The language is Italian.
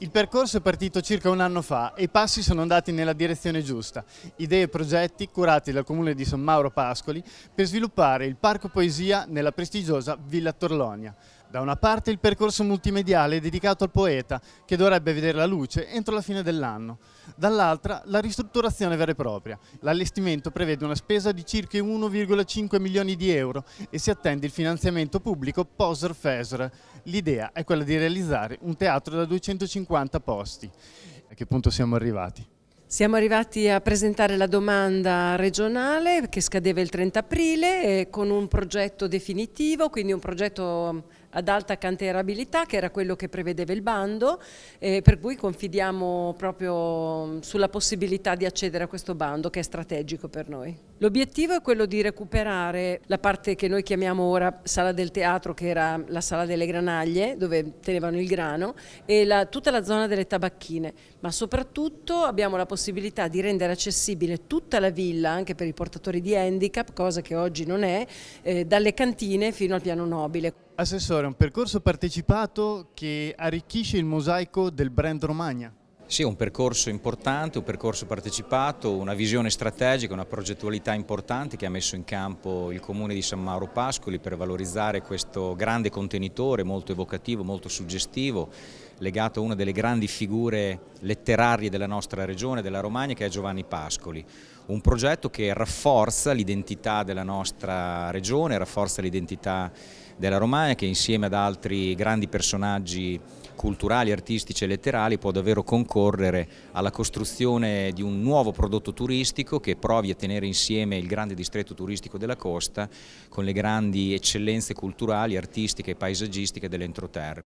Il percorso è partito circa un anno fa e i passi sono andati nella direzione giusta. Idee e progetti curati dal comune di San Mauro Pascoli per sviluppare il Parco Poesia nella prestigiosa Villa Torlonia. Da una parte il percorso multimediale dedicato al poeta, che dovrebbe vedere la luce entro la fine dell'anno. Dall'altra la ristrutturazione vera e propria. L'allestimento prevede una spesa di circa 1,5 milioni di euro e si attende il finanziamento pubblico Poser Fesr. L'idea è quella di realizzare un teatro da 250 posti. A che punto siamo arrivati? Siamo arrivati a presentare la domanda regionale che scadeva il 30 aprile eh, con un progetto definitivo, quindi un progetto ad alta canterabilità che era quello che prevedeva il bando eh, per cui confidiamo proprio mm, sulla possibilità di accedere a questo bando che è strategico per noi. L'obiettivo è quello di recuperare la parte che noi chiamiamo ora sala del teatro che era la sala delle granaglie dove tenevano il grano e la, tutta la zona delle tabacchine ma soprattutto abbiamo la possibilità di rendere accessibile tutta la villa anche per i portatori di handicap cosa che oggi non è eh, dalle cantine fino al piano nobile. Assessore, un percorso partecipato che arricchisce il mosaico del brand Romagna. Sì, un percorso importante, un percorso partecipato, una visione strategica, una progettualità importante che ha messo in campo il comune di San Mauro Pascoli per valorizzare questo grande contenitore molto evocativo, molto suggestivo, legato a una delle grandi figure letterarie della nostra regione, della Romagna, che è Giovanni Pascoli. Un progetto che rafforza l'identità della nostra regione, rafforza l'identità della Romagna, che insieme ad altri grandi personaggi culturali, artistici e letterali può davvero concorrere alla costruzione di un nuovo prodotto turistico che provi a tenere insieme il grande distretto turistico della costa con le grandi eccellenze culturali, artistiche e paesaggistiche dell'entroterra.